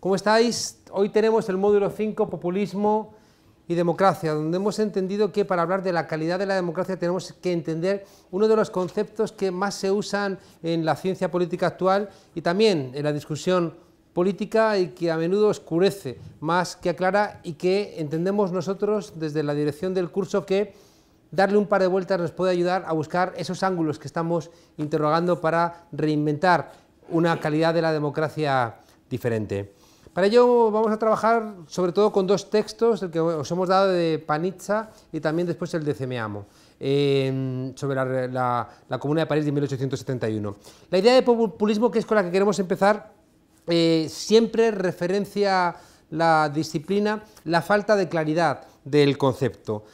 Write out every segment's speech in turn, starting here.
¿Cómo estáis? Hoy tenemos el módulo 5, populismo y democracia, donde hemos entendido que para hablar de la calidad de la democracia tenemos que entender uno de los conceptos que más se usan en la ciencia política actual y también en la discusión política y que a menudo oscurece más que aclara y que entendemos nosotros desde la dirección del curso que darle un par de vueltas nos puede ayudar a buscar esos ángulos que estamos interrogando para reinventar una calidad de la democracia diferente. Para ello vamos a trabajar sobre todo con dos textos, el que os hemos dado de Panizza y también después el de Cemeamo, sobre la, la Comuna de París de 1871. La idea de populismo, que es con la que queremos empezar, eh, siempre referencia la disciplina la falta de claridad del concepto.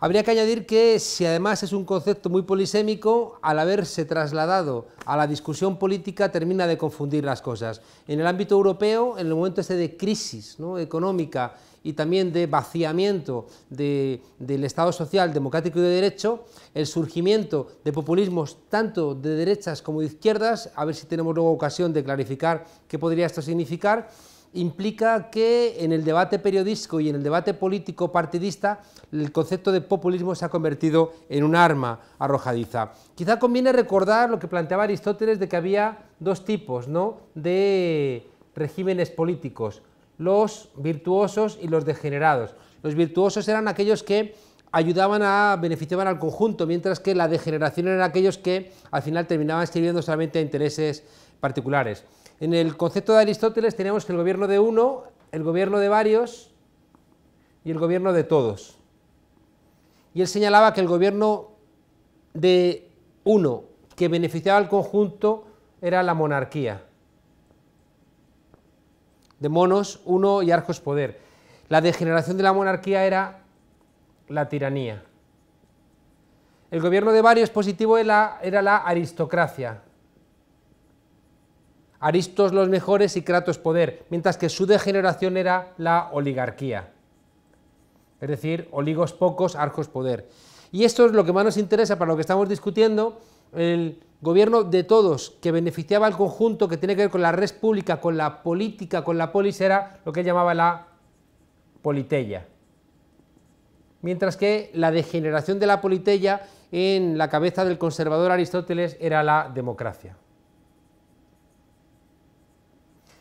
Habría que añadir que si además es un concepto muy polisémico, al haberse trasladado a la discusión política termina de confundir las cosas. En el ámbito europeo, en el momento este de crisis económica y también de vaciamiento del Estado social, democrático y de derecho, el surgimiento de populismos tanto de derechas como de izquierdas, a ver si tenemos luego ocasión de clarificar qué podría esto significar, implica que en el debate periodístico y en el debate político partidista el concepto de populismo se ha convertido en un arma arrojadiza. Quizá conviene recordar lo que planteaba Aristóteles de que había dos tipos ¿no? de regímenes políticos, los virtuosos y los degenerados. Los virtuosos eran aquellos que ayudaban a, beneficiaban al conjunto, mientras que la degeneración eran aquellos que al final terminaban sirviendo solamente a intereses particulares. En el concepto de Aristóteles tenemos el gobierno de uno, el gobierno de varios y el gobierno de todos. Y él señalaba que el gobierno de uno que beneficiaba al conjunto era la monarquía de monos, uno y arcos poder. La degeneración de la monarquía era la tiranía. El gobierno de varios positivo era, era la aristocracia. Aristos los mejores y Kratos poder, mientras que su degeneración era la oligarquía. Es decir, oligos pocos, arcos poder. Y esto es lo que más nos interesa para lo que estamos discutiendo, el gobierno de todos, que beneficiaba al conjunto, que tiene que ver con la red pública, con la política, con la polis, era lo que llamaba la politella. Mientras que la degeneración de la politella en la cabeza del conservador Aristóteles era la democracia.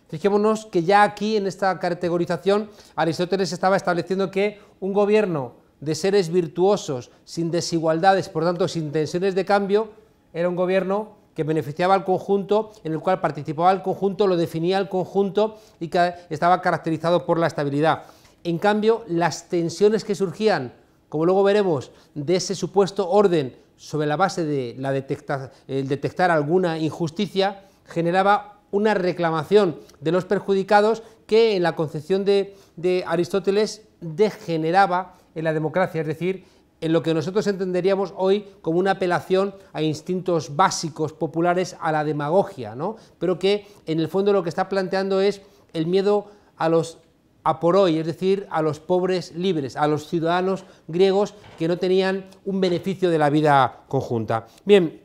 Fijémonos que ya aquí, en esta categorización, Aristóteles estaba estableciendo que un gobierno de seres virtuosos, sin desigualdades, por tanto sin tensiones de cambio, era un gobierno que beneficiaba al conjunto, en el cual participaba el conjunto, lo definía el conjunto y que estaba caracterizado por la estabilidad. En cambio, las tensiones que surgían, como luego veremos, de ese supuesto orden sobre la base de la detectar alguna injusticia, generaba una reclamación de los perjudicados que en la concepción de, de Aristóteles degeneraba en la democracia, es decir, en lo que nosotros entenderíamos hoy como una apelación a instintos básicos populares a la demagogia, ¿no? pero que en el fondo lo que está planteando es el miedo a los a por hoy, es decir, a los pobres libres, a los ciudadanos griegos que no tenían un beneficio de la vida conjunta. Bien,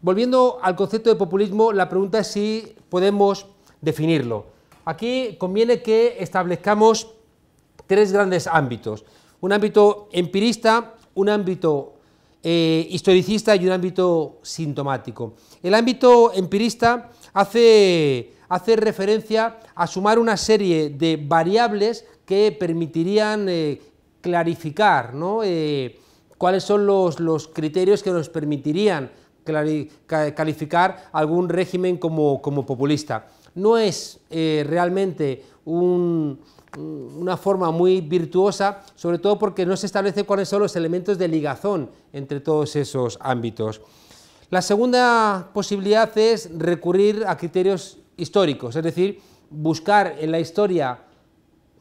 volviendo al concepto de populismo, la pregunta es si podemos definirlo. Aquí conviene que establezcamos tres grandes ámbitos. Un ámbito empirista, un ámbito eh, historicista y un ámbito sintomático. El ámbito empirista hace, referencia a sumar una serie de variables que permitirían eh, clarificar ¿no? Eh, cuáles son los, los, criterios que nos permitirían calificar algún régimen como, como populista. No es realmente un, Mm, una forma muy virtuosa, sobre todo porque no se establece cuáles son los elementos de ligazón entre todos esos ámbitos. La segunda posibilidad es recurrir a criterios históricos, es decir, buscar en la historia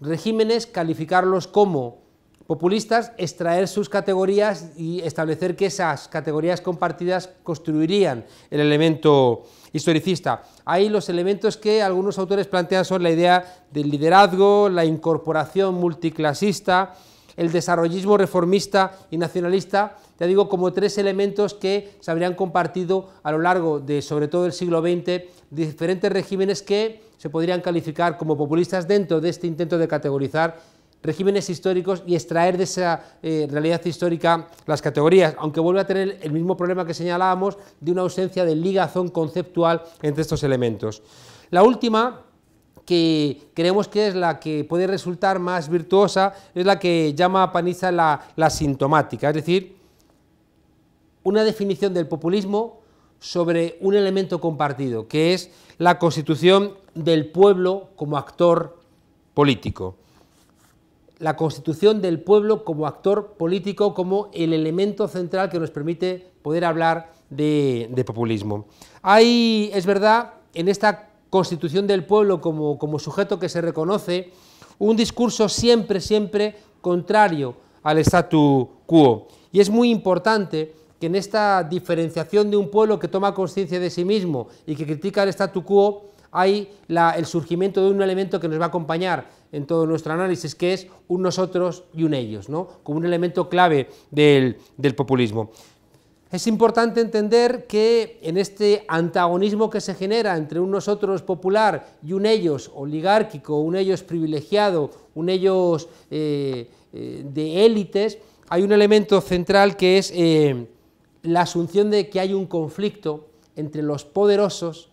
regímenes, calificarlos como populistas, extraer sus categorías y establecer que esas categorías compartidas construirían el elemento historicista. Ahí los elementos que algunos autores plantean son la idea del liderazgo, la incorporación multiclasista, el desarrollismo reformista y nacionalista, ya digo, como tres elementos que se habrían compartido a lo largo de, sobre todo, el siglo XX, diferentes regímenes que se podrían calificar como populistas dentro de este intento de categorizar regímenes históricos y extraer de esa eh, realidad histórica las categorías, aunque vuelve a tener el mismo problema que señalábamos de una ausencia de ligazón conceptual entre estos elementos. La última que creemos que es la que puede resultar más virtuosa, es la que llama Paniza la sintomática, es decir, una definición del populismo sobre un elemento compartido, que es la constitución del pueblo como actor político la constitución del pueblo como actor político, como el elemento central que nos permite poder hablar de, populismo. Hay, es verdad, en esta constitución del pueblo como, sujeto que se reconoce, un discurso siempre, siempre contrario al statu quo. Y es muy importante que en esta diferenciación de un pueblo que toma conciencia de sí mismo y que critica el statu quo, hay el surgimiento de un elemento que nos va a acompañar, en todo nuestro análisis, que es un nosotros y un ellos, ¿no? como un elemento clave del, populismo. Es importante entender que en este antagonismo que se genera entre un nosotros popular y un ellos oligárquico, un ellos privilegiado, un ellos eh, eh, de élites, hay un elemento central que es eh, la asunción de que hay un conflicto entre los poderosos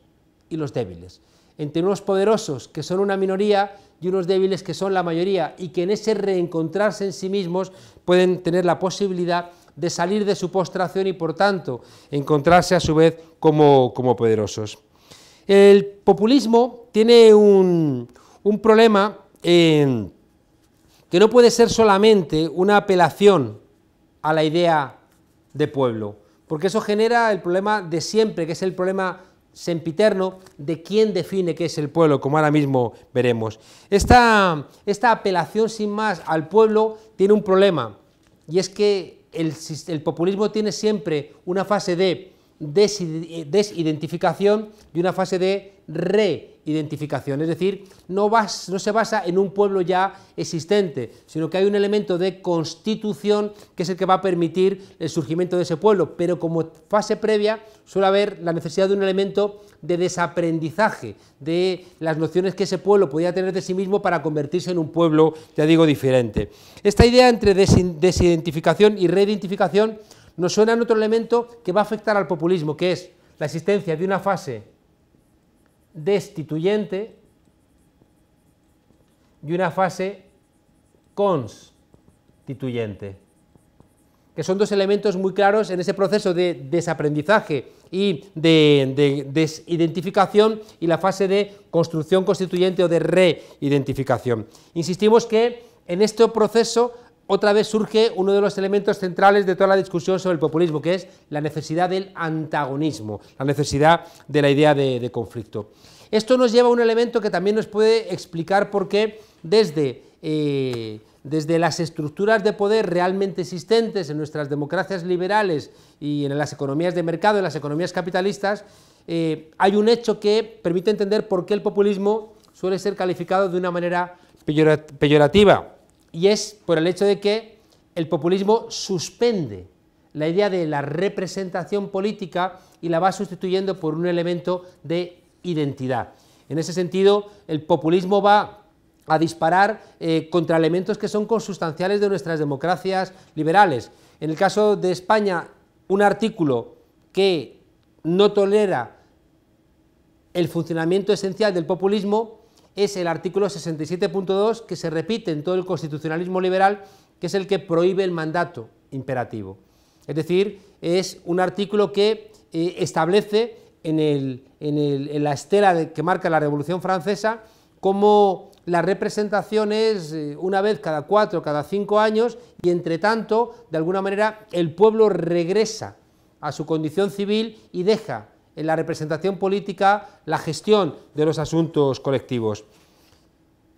y los débiles, entre unos poderosos que son una minoría y unos débiles que son la mayoría y que en ese reencontrarse en sí mismos pueden tener la posibilidad de salir de su postración y por tanto encontrarse a su vez como, como poderosos. El populismo tiene un, problema eh, que no puede ser solamente una apelación a la idea de pueblo, porque eso genera el problema de siempre, que es el problema sempiterno de quién define qué es el pueblo, como ahora mismo veremos. Esta, esta apelación sin más al pueblo tiene un problema, y es que el populismo tiene siempre una fase de eh, desidentificación y una fase de reidentificación, es decir, no, se basa en un pueblo ya existente, sino que hay un elemento de constitución que es el que va a permitir el surgimiento de ese pueblo, pero como fase previa suele haber la necesidad de un elemento de desaprendizaje de las nociones que ese pueblo podía tener de sí mismo para convertirse en un pueblo, ya digo, diferente. Esta idea entre desidentificación y reidentificación nos suena otro elemento que va a afectar al populismo, que es la existencia de una fase destituyente y una fase constituyente, que son dos elementos muy claros en ese proceso de desaprendizaje y de, de desidentificación y la fase de construcción constituyente o de reidentificación. Insistimos que en este proceso otra vez surge uno de los elementos centrales de toda la discusión sobre el populismo, que es la necesidad del antagonismo, la necesidad de la idea de, conflicto. Esto nos lleva a un elemento que también nos puede explicar por qué desde, eh, desde las estructuras de poder realmente existentes en nuestras democracias liberales y en las economías de mercado, en las economías capitalistas, eh, hay un hecho que permite entender por qué el populismo suele ser calificado de una manera peyorativa y es por el hecho de que el populismo suspende la idea de la representación política y la va sustituyendo por un elemento de identidad. En ese sentido, el populismo va a disparar eh, contra elementos que son consustanciales de nuestras democracias liberales. En el caso de España, un artículo que no tolera el funcionamiento esencial del populismo es el artículo 67.2 que se repite en todo el constitucionalismo liberal, que es el que prohíbe el mandato imperativo. Es decir, es un artículo que eh, establece en, la estela que marca la Revolución Francesa cómo las representaciones es eh, una vez cada cuatro, cada cinco años, y entre tanto, de alguna manera, el pueblo regresa a su condición civil y deja en la representación política la gestión de los asuntos colectivos.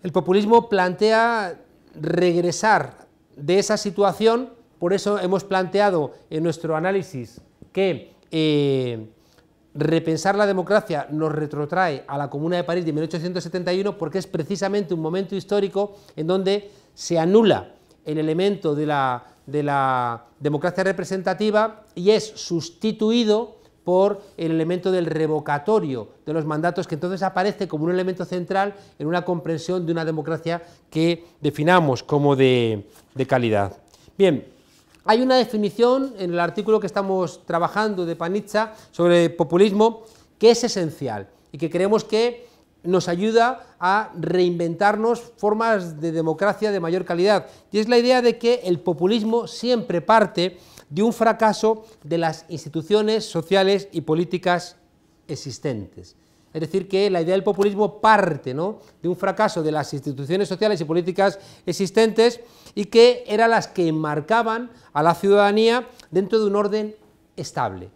El populismo plantea regresar de esa situación, por eso hemos planteado en nuestro análisis que eh, repensar la democracia nos retrotrae a la Comuna de París de 1871 porque es precisamente un momento histórico en donde se anula el elemento de la democracia representativa y es sustituido por el elemento del revocatorio de los mandatos, que entonces aparece como un elemento central en una comprensión de una democracia que definamos como de, calidad. Bien, hay una definición en el artículo que estamos trabajando de Panitza sobre populismo que es esencial y que creemos que nos ayuda a reinventarnos formas de democracia de mayor calidad. Y es la idea de que el populismo siempre parte de un fracaso de las instituciones sociales y políticas existentes. Es decir, que la idea del populismo parte de un fracaso de las instituciones sociales y políticas existentes y que eran las que enmarcaban a la ciudadanía dentro de un orden estable.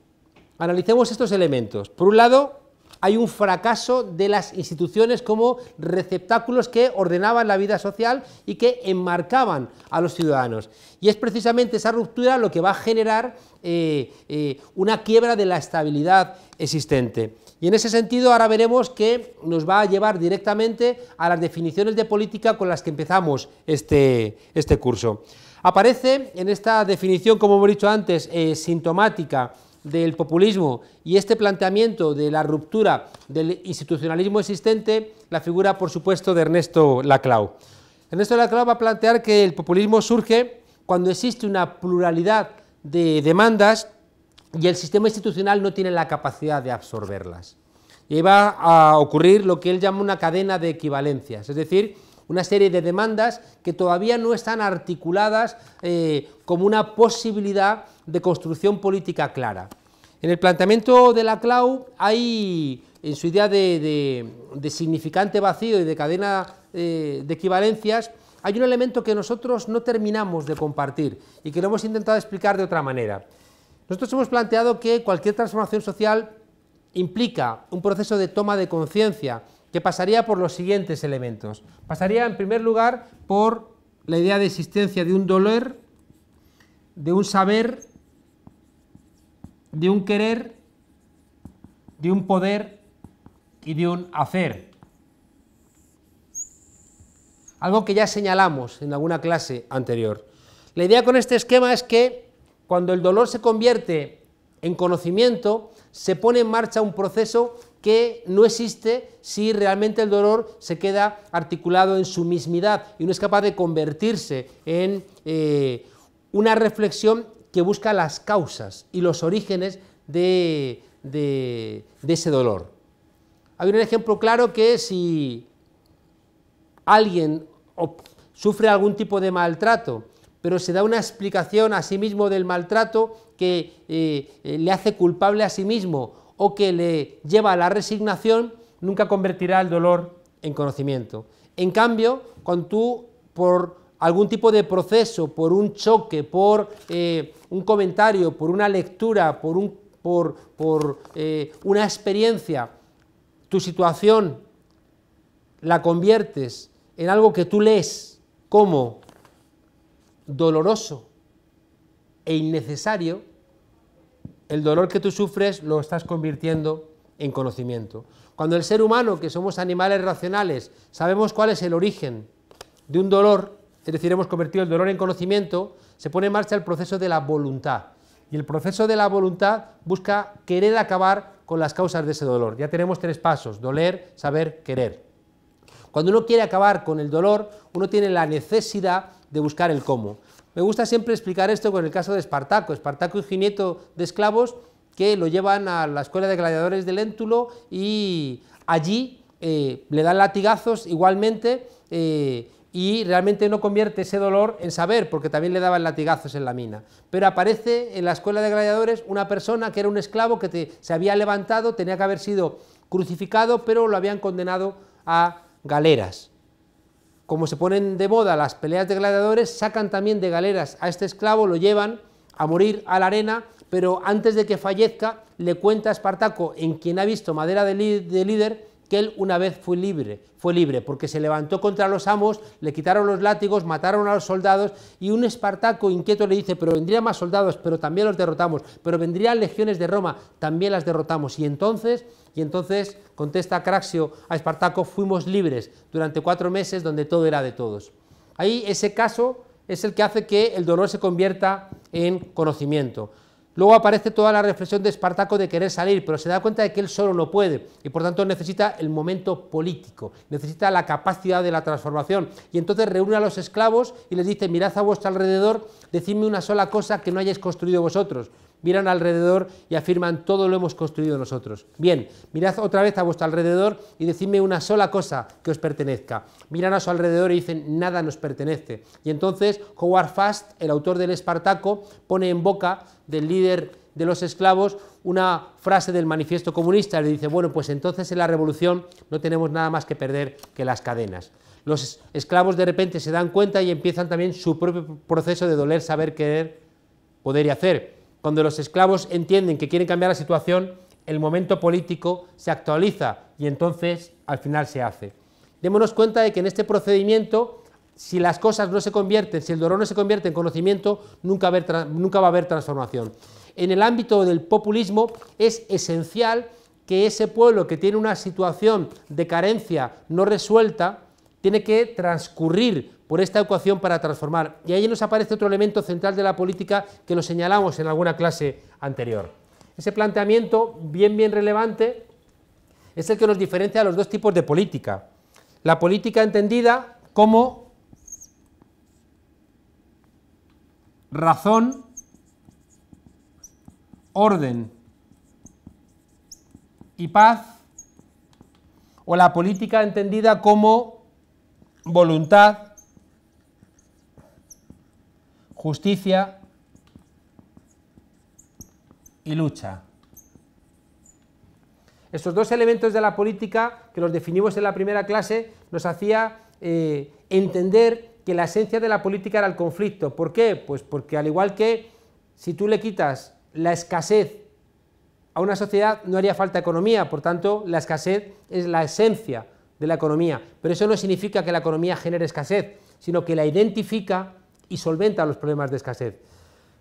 Analicemos estos elementos. Por un lado, hay un fracaso de las instituciones como receptáculos que ordenaban la vida social y que enmarcaban a los ciudadanos. Y es precisamente esa ruptura lo que va a generar eh, eh, una quiebra de la estabilidad existente. Y en ese sentido ahora veremos que nos va a llevar directamente a las definiciones de política con las que empezamos este, este curso. Aparece en esta definición, como hemos dicho antes, eh, sintomática, del populismo y este planteamiento de la ruptura del institucionalismo existente, la figura, por supuesto, de Ernesto Laclau. Ernesto Laclau va a plantear que el populismo surge cuando existe una pluralidad de demandas y el sistema institucional no tiene la capacidad de absorberlas. Y va a ocurrir lo que él llama una cadena de equivalencias, es decir, una serie de demandas que todavía no están articuladas eh, como una posibilidad de construcción política clara. En el planteamiento de la CLAU hay, en su idea de, significante vacío y de cadena eh, de equivalencias, hay un elemento que nosotros no terminamos de compartir y que lo hemos intentado explicar de otra manera. Nosotros hemos planteado que cualquier transformación social implica un proceso de toma de conciencia que pasaría por los siguientes elementos. Pasaría en primer lugar por la idea de existencia de un dolor, de un saber, de un querer, de un poder y de un hacer. Algo que ya señalamos en alguna clase anterior. La idea con este esquema es que cuando el dolor se convierte en conocimiento, se pone en marcha un proceso que no existe si realmente el dolor se queda articulado en su mismidad y no es capaz de convertirse en eh, una reflexión que busca las causas y los orígenes de, ese dolor. Hay un ejemplo claro que si alguien sufre algún tipo de maltrato, pero se da una explicación a sí mismo del maltrato que eh, eh, le hace culpable a sí mismo o que le lleva a la resignación, nunca convertirá el dolor en conocimiento. En cambio, cuando tú por algún tipo de proceso, por un choque, por eh, un comentario, por una lectura, por, eh, una experiencia, tu situación la conviertes en algo que tú lees como doloroso e innecesario, el dolor que tú sufres lo estás convirtiendo en conocimiento. Cuando el ser humano, que somos animales racionales, sabemos cuál es el origen de un dolor, es decir, hemos convertido el dolor en conocimiento, se pone en marcha el proceso de la voluntad. Y el proceso de la voluntad busca querer acabar con las causas de ese dolor. Ya tenemos tres pasos, doler, saber, querer. Cuando uno quiere acabar con el dolor, uno tiene la necesidad de buscar el cómo. Me gusta siempre explicar esto con el caso de Espartaco. Espartaco y Gineto de esclavos que lo llevan a la escuela de gladiadores del Léntulo y allí eh, le dan latigazos igualmente eh, y realmente no convierte ese dolor en saber, porque también le daban latigazos en la mina. Pero aparece en la escuela de gladiadores una persona que era un esclavo que se había levantado, tenía que haber sido crucificado, pero lo habían condenado a galeras como se ponen de moda las peleas de gladiadores, sacan también de galeras a este esclavo, lo llevan a morir a la arena, pero antes de que fallezca le cuenta a Espartaco, en quien ha visto madera de, líder, que él una vez fue libre, fue libre, porque se levantó contra los amos, le quitaron los látigos, mataron a los soldados, y un espartaco inquieto le dice, pero vendrían más soldados, pero también los derrotamos, pero vendrían legiones de Roma, también las derrotamos. Y entonces y entonces contesta Craxio a Espartaco, fuimos libres durante cuatro meses donde todo era de todos. Ahí ese caso es el que hace que el dolor se convierta en conocimiento. Luego aparece toda la reflexión de Espartaco de querer salir, pero se da cuenta de que él solo no puede y por tanto necesita el momento político, necesita la capacidad de la transformación. Y entonces reúne a los esclavos y les dice, mirad a vuestro alrededor, decidme una sola cosa que no hayáis construido vosotros miran alrededor y afirman todo lo hemos construido nosotros. Bien, mirad otra vez a vuestro alrededor y decidme una sola cosa que os pertenezca. Miran a su alrededor y dicen nada nos pertenece. Y entonces Howard Fast, el autor del Espartaco, pone en boca del líder de los esclavos una frase del manifiesto comunista. Le dice, bueno, pues entonces en la revolución no tenemos nada más que perder que las cadenas. Los esclavos de repente se dan cuenta y empiezan también su propio proceso de doler, saber, querer, poder y hacer. Cuando los esclavos entienden que quieren cambiar la situación, el momento político se actualiza y entonces al final se hace. Démonos cuenta de que en este procedimiento, si las cosas no se convierten, si el dolor no se convierte en conocimiento, nunca, nunca va a haber transformación. En el ámbito del populismo es esencial que ese pueblo que tiene una situación de carencia no resuelta, tiene que transcurrir por esta ecuación para transformar. Y ahí nos aparece otro elemento central de la política que lo señalamos en alguna clase anterior. Ese planteamiento, bien, bien relevante, es el que nos diferencia a los dos tipos de política. La política entendida como razón, orden y paz, o la política entendida como voluntad, justicia y lucha. Estos dos elementos de la política, que los definimos en la primera clase, nos hacía eh, entender que la esencia de la política era el conflicto. ¿Por qué? Pues porque al igual que si tú le quitas la escasez a una sociedad, no haría falta economía, por tanto, la escasez es la esencia de la economía, pero eso no significa que la economía genere escasez, sino que la identifica y solventa los problemas de escasez.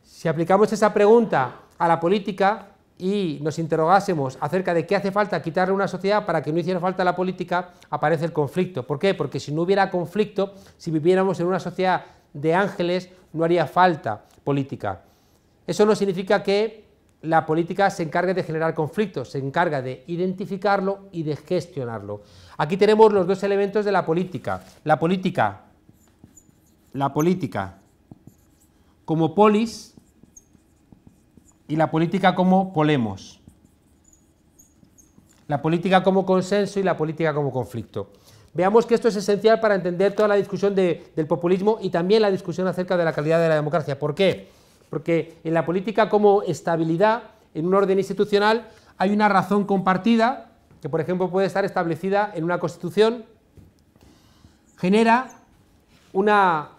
Si aplicamos esa pregunta a la política y nos interrogásemos acerca de qué hace falta quitarle a una sociedad para que no hiciera falta la política, aparece el conflicto. ¿Por qué? Porque si no hubiera conflicto, si viviéramos en una sociedad de ángeles, no haría falta política. Eso no significa que la política se encarga de generar conflictos, se encarga de identificarlo y de gestionarlo. Aquí tenemos los dos elementos de la política. La política, la política como polis y la política como polemos. La política como consenso y la política como conflicto. Veamos que esto es esencial para entender toda la discusión del populismo y también la discusión acerca de la calidad de la democracia. ¿Por qué? porque en la política como estabilidad, en un orden institucional, hay una razón compartida, que por ejemplo puede estar establecida en una constitución, genera una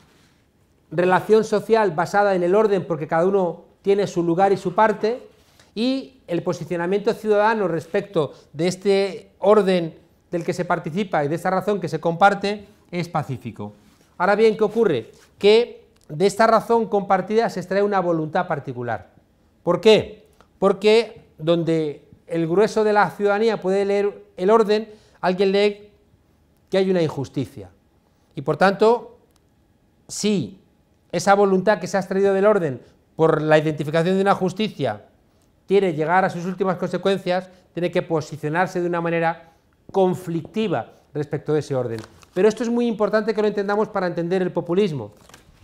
relación social basada en el orden, porque cada uno tiene su lugar y su parte, y el posicionamiento ciudadano respecto de este orden del que se participa y de esta razón que se comparte es pacífico. Ahora bien, ¿qué ocurre? Que de esta razón compartida se extrae una voluntad particular. ¿Por qué? Porque donde el grueso de la ciudadanía puede leer el orden, alguien lee que hay una injusticia. Y por tanto, si esa voluntad que se ha extraído del orden por la identificación de una justicia quiere llegar a sus últimas consecuencias, tiene que posicionarse de una manera conflictiva respecto de ese orden. Pero esto es muy importante que lo entendamos para entender el populismo.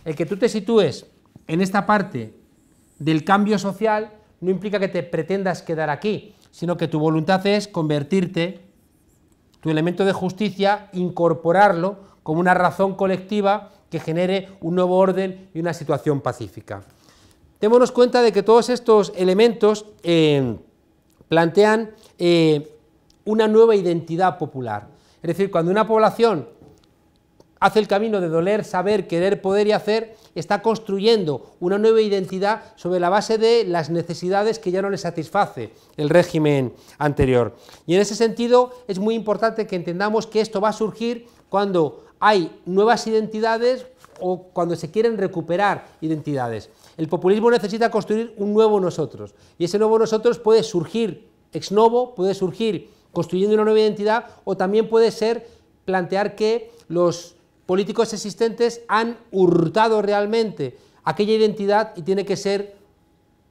El que tú te sitúes en esta parte del cambio social no implica que te pretendas quedar aquí, sino que tu voluntad es convertirte, tu elemento de justicia, incorporarlo como una razón colectiva que genere un nuevo orden y una situación pacífica. Témonos cuenta de que todos estos elementos eh, plantean eh, una nueva identidad popular. Es decir, cuando una población hace el camino de doler, saber, querer, poder y hacer, está construyendo una nueva identidad sobre la base de las necesidades que ya no le satisface el régimen anterior. Y en ese sentido es muy importante que entendamos que esto va a surgir cuando hay nuevas identidades o cuando se quieren recuperar identidades. El populismo necesita construir un nuevo nosotros y ese nuevo nosotros puede surgir ex novo, puede surgir construyendo una nueva identidad o también puede ser plantear que los políticos existentes han hurtado realmente aquella identidad y tiene que ser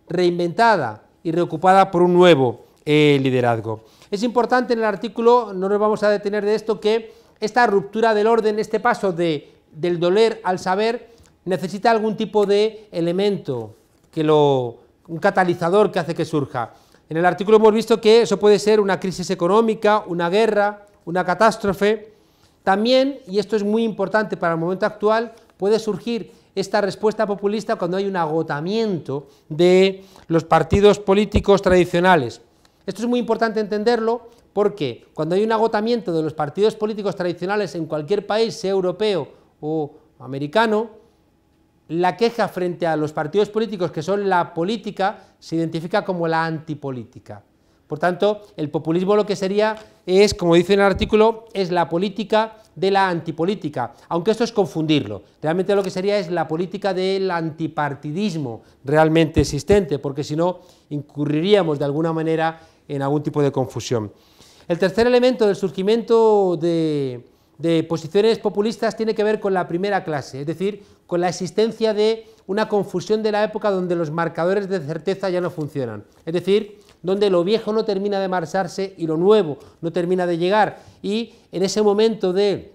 reinventada y reocupada por un nuevo eh, liderazgo. Es importante en el artículo, no nos vamos a detener de esto, que esta ruptura del orden, este paso del doler al saber, necesita algún tipo de elemento, que lo, un catalizador que hace que surja. En el artículo hemos visto que eso puede ser una crisis económica, una guerra, una catástrofe, también, y esto es muy importante para el momento actual, puede surgir esta respuesta populista cuando hay un agotamiento de los partidos políticos tradicionales. Esto es muy importante entenderlo porque cuando hay un agotamiento de los partidos políticos tradicionales en cualquier país, sea europeo o americano, la queja frente a los partidos políticos que son la política se identifica como la antipolítica. Por tanto, el populismo lo que sería es, como dice en el artículo, es la política de la antipolítica, aunque esto es confundirlo. Realmente lo que sería es la política del antipartidismo realmente existente, porque si no incurriríamos de alguna manera en algún tipo de confusión. El tercer elemento del surgimiento de, de posiciones populistas tiene que ver con la primera clase, es decir, con la existencia de una confusión de la época donde los marcadores de certeza ya no funcionan. Es decir, donde lo viejo no termina de marcharse y lo nuevo no termina de llegar. Y en ese momento de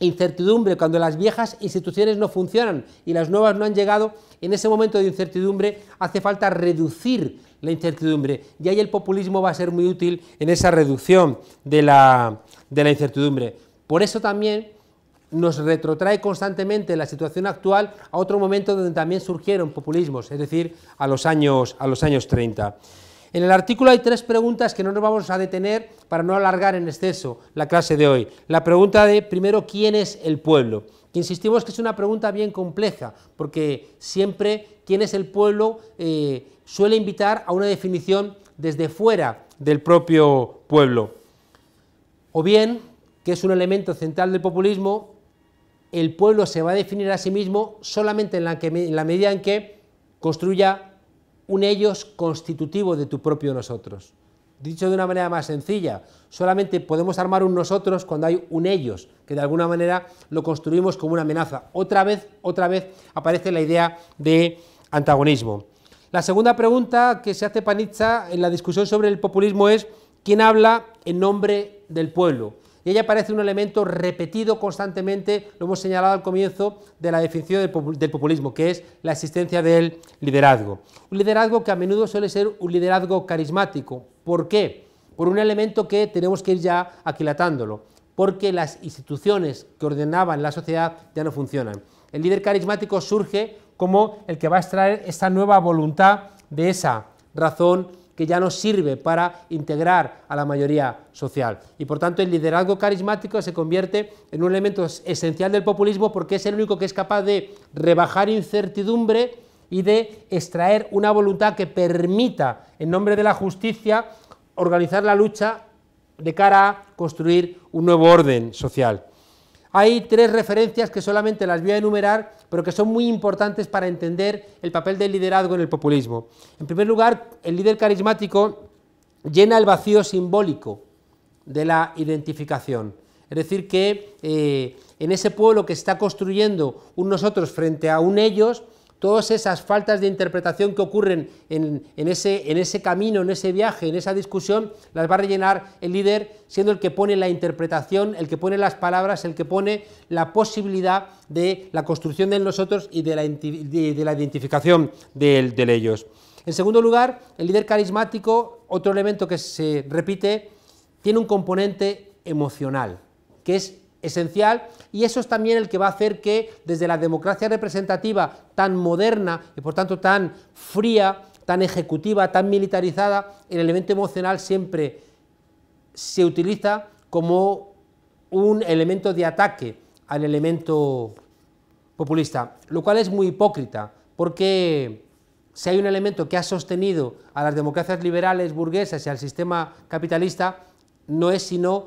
incertidumbre, cuando las viejas instituciones no funcionan y las nuevas no han llegado, en ese momento de incertidumbre hace falta reducir la incertidumbre. Y ahí el populismo va a ser muy útil en esa reducción de la, de la incertidumbre. Por eso también nos retrotrae constantemente la situación actual a otro momento donde también surgieron populismos, es decir, a los años, a los años 30. En el artículo hay tres preguntas que no nos vamos a detener para no alargar en exceso la clase de hoy. La pregunta de, primero, ¿quién es el pueblo? insistimos que es una pregunta bien compleja, porque siempre quién es el pueblo eh, suele invitar a una definición desde fuera del propio pueblo. O bien, que es un elemento central del populismo, el pueblo se va a definir a sí mismo solamente en la, en la medida en que construya un ellos constitutivo de tu propio nosotros. Dicho de una manera más sencilla, solamente podemos armar un nosotros cuando hay un ellos, que de alguna manera lo construimos como una amenaza. Otra vez, otra vez aparece la idea de antagonismo. La segunda pregunta que se hace Panizza en la discusión sobre el populismo es ¿quién habla en nombre del pueblo? y ella aparece un elemento repetido constantemente, lo hemos señalado al comienzo de la definición del populismo, que es la existencia del liderazgo. Un liderazgo que a menudo suele ser un liderazgo carismático. ¿Por qué? Por un elemento que tenemos que ir ya aquilatándolo, porque las instituciones que ordenaban la sociedad ya no funcionan. El líder carismático surge como el que va a extraer esta nueva voluntad de esa razón que ya no sirve para integrar a la mayoría social. Y por tanto el liderazgo carismático se convierte en un elemento esencial del populismo porque es el único que es capaz de rebajar incertidumbre y de extraer una voluntad que permita, en nombre de la justicia, organizar la lucha de cara a construir un nuevo orden social. Hay tres referencias que solamente las voy a enumerar, pero que son muy importantes para entender el papel del liderazgo en el populismo. En primer lugar, el líder carismático llena el vacío simbólico de la identificación. Es decir, que eh, en ese pueblo que está construyendo un nosotros frente a un ellos, todas esas faltas de interpretación que ocurren en, ese, camino, en ese viaje, en esa discusión, las va a rellenar el líder siendo el que pone la interpretación, el que pone las palabras, el que pone la posibilidad de la construcción de nosotros y de la, identificación de ellos. En segundo lugar, el líder carismático, otro elemento que se repite, tiene un componente emocional, que es esencial y eso es también el que va a hacer que desde la democracia representativa tan moderna y por tanto tan fría, tan ejecutiva, tan militarizada, el elemento emocional siempre se utiliza como un elemento de ataque al elemento populista, lo cual es muy hipócrita, porque si hay un elemento que ha sostenido a las democracias liberales burguesas y al sistema capitalista, no es sino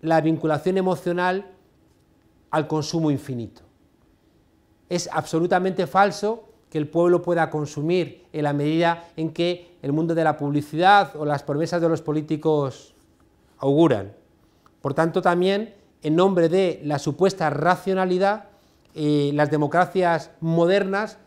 la vinculación emocional al consumo infinito. Es absolutamente falso que el pueblo pueda consumir en la medida en que el mundo de la publicidad o las promesas de los políticos auguran. Por tanto, también, en nombre de la supuesta racionalidad, eh, las democracias modernas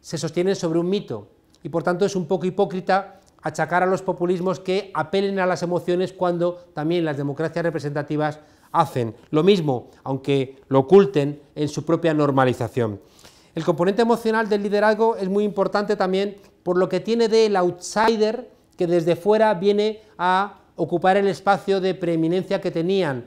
se sostienen sobre un mito y, por tanto, es un poco hipócrita achacar a los populismos que apelen a las emociones cuando también las democracias representativas hacen lo mismo, aunque lo oculten en su propia normalización. El componente emocional del liderazgo es muy importante también por lo que tiene del outsider que desde fuera viene a ocupar el espacio de preeminencia que tenían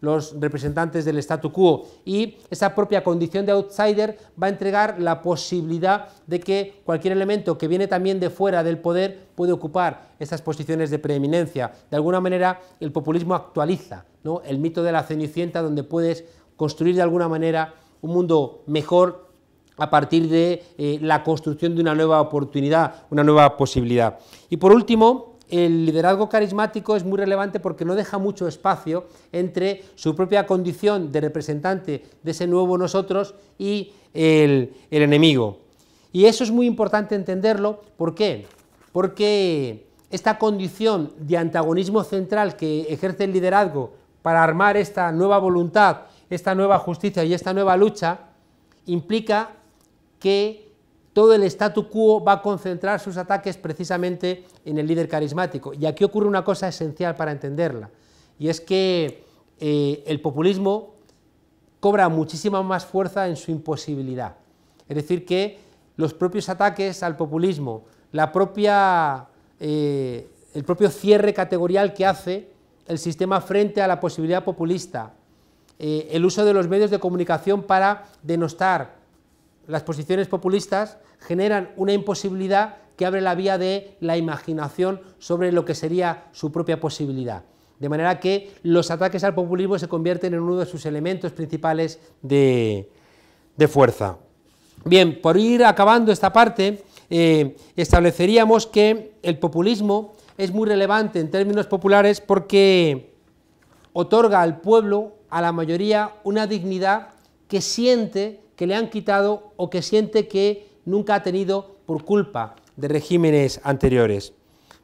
los representantes del statu quo. Y esa propia condición de outsider va a entregar la posibilidad de que cualquier elemento que viene también de fuera del poder puede ocupar esas posiciones de preeminencia. De alguna manera, el populismo actualiza el mito de la cenicienta donde puedes construir de alguna manera un mundo mejor a partir de eh, la construcción de una nueva oportunidad, una nueva posibilidad. Y por último, el liderazgo carismático es muy relevante porque no deja mucho espacio entre su propia condición de representante de ese nuevo nosotros y el, enemigo. Y eso es muy importante entenderlo. ¿Por qué? Porque esta condición de antagonismo central que ejerce el liderazgo para armar esta nueva voluntad, esta nueva justicia y esta nueva lucha, implica que todo el statu quo va a concentrar sus ataques precisamente en el líder carismático. Y aquí ocurre una cosa esencial para entenderla, y es que eh, el populismo cobra muchísima más fuerza en su imposibilidad. Es decir, que los propios ataques al populismo, la propia, eh, el propio cierre categorial que hace el sistema frente a la posibilidad populista, eh, el uso de los medios de comunicación para denostar, las posiciones populistas generan una imposibilidad que abre la vía de la imaginación sobre lo que sería su propia posibilidad. De manera que los ataques al populismo se convierten en uno de sus elementos principales de, de fuerza. Bien, por ir acabando esta parte, eh, estableceríamos que el populismo es muy relevante en términos populares porque otorga al pueblo, a la mayoría, una dignidad que siente que le han quitado o que siente que nunca ha tenido por culpa de regímenes anteriores.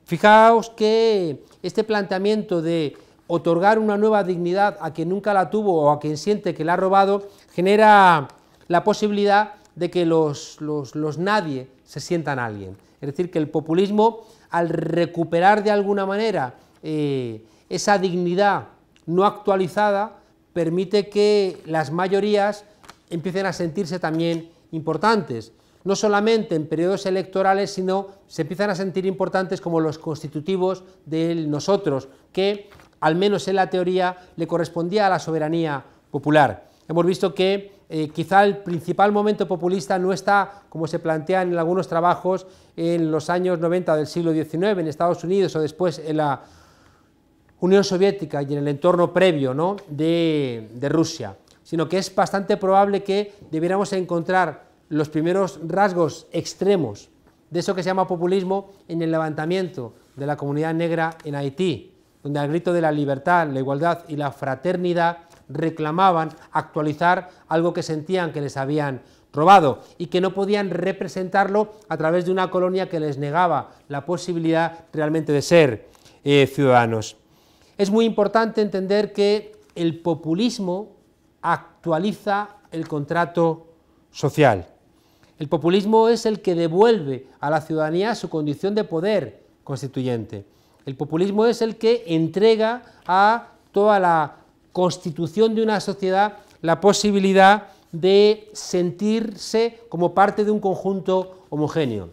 Fijaos que este planteamiento de otorgar una nueva dignidad a quien nunca la tuvo o a quien siente que la ha robado genera la posibilidad de que los, los, nadie se sientan alguien. Es decir, que el populismo, al recuperar de alguna manera eh, esa dignidad no actualizada, permite que las mayorías empiezan a sentirse también importantes, no solamente en periodos electorales, sino se empiezan a sentir importantes como los constitutivos de nosotros, que al menos en la teoría le correspondía a la soberanía popular. Hemos visto que eh, quizá el principal momento populista no está, como se plantea en algunos trabajos, en los años 90 del siglo XIX en Estados Unidos o después en la Unión Soviética y en el entorno previo de Rusia sino que es bastante probable que debiéramos encontrar los primeros rasgos extremos de eso que se llama populismo en el levantamiento de la comunidad negra en Haití, donde al grito de la libertad, la igualdad y la fraternidad reclamaban actualizar algo que sentían que les habían robado y que no podían representarlo a través de una colonia que les negaba la posibilidad realmente de ser eh, ciudadanos. Es muy importante entender que el populismo actualiza el contrato social. El populismo es el que devuelve a la ciudadanía su condición de poder constituyente. El populismo es el que entrega a toda la constitución de una sociedad la posibilidad de sentirse como parte de un conjunto homogéneo.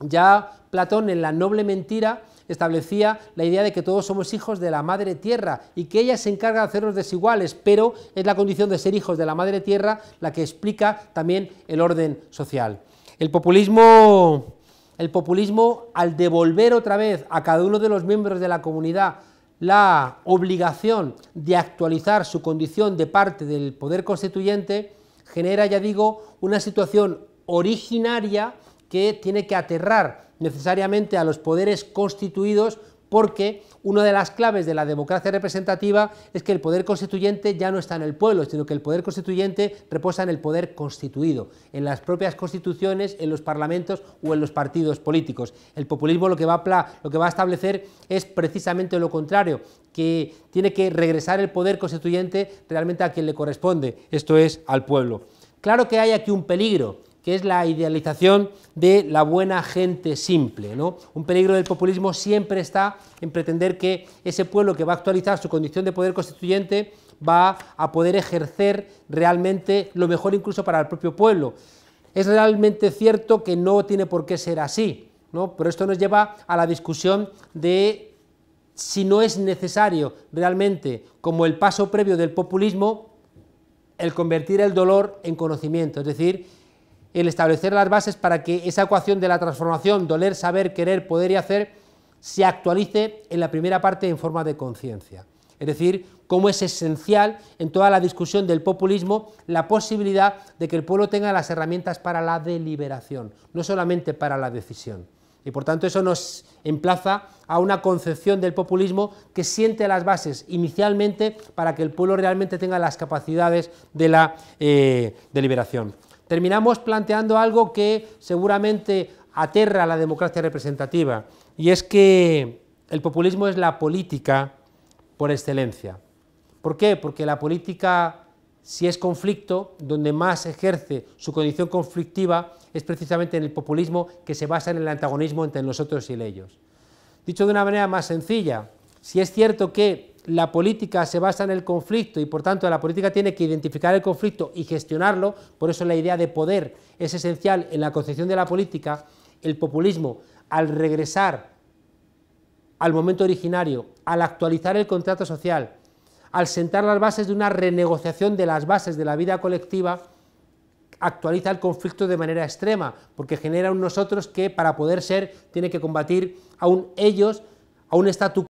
Ya Platón en La noble mentira establecía la idea de que todos somos hijos de la madre tierra y que ella se encarga de hacernos desiguales, pero es la condición de ser hijos de la madre tierra la que explica también el orden social. El populismo, el populismo al devolver otra vez a cada uno de los miembros de la comunidad la obligación de actualizar su condición de parte del poder constituyente, genera, ya digo, una situación originaria que tiene que aterrar necesariamente a los poderes constituidos porque una de las claves de la democracia representativa es que el poder constituyente ya no está en el pueblo, sino que el poder constituyente reposa en el poder constituido, en las propias constituciones, en los parlamentos o en los partidos políticos. El populismo lo que va a, establecer es precisamente lo contrario, que tiene que regresar el poder constituyente realmente a quien le corresponde, esto es al pueblo. Claro que hay aquí un peligro, que es la idealización de la buena gente simple. Un peligro del populismo siempre está en pretender que ese pueblo que va a actualizar su condición de poder constituyente va a poder ejercer realmente lo mejor incluso para el propio pueblo. Es realmente cierto que no tiene por qué ser así, pero esto nos lleva a la discusión de si no es necesario realmente, como el paso previo del populismo, el convertir el dolor en conocimiento, es decir, el establecer las bases para que esa ecuación de la transformación, doler, saber, querer, poder y hacer, se actualice en la primera parte en forma de conciencia. Es decir, cómo es esencial en toda la discusión del populismo la posibilidad de que el pueblo tenga las herramientas para la deliberación, no solamente para la decisión. Y por tanto eso nos emplaza a una concepción del populismo que siente las bases inicialmente para que el pueblo realmente tenga las capacidades de la eh, deliberación terminamos planteando algo que seguramente aterra a la democracia representativa, y es que el populismo es la política por excelencia. ¿Por qué? Porque la política, si es conflicto, donde más ejerce su condición conflictiva, es precisamente en el populismo que se basa en el antagonismo entre nosotros y ellos. Dicho de una manera más sencilla, si es cierto que la política se basa en el conflicto y por tanto la política tiene que identificar el conflicto y gestionarlo, por eso la idea de poder es esencial en la concepción de la política, el populismo al regresar al momento originario, al actualizar el contrato social, al sentar las bases de una renegociación de las bases de la vida colectiva, actualiza el conflicto de manera extrema, porque genera un nosotros que para poder ser tiene que combatir a un ellos, a un estatus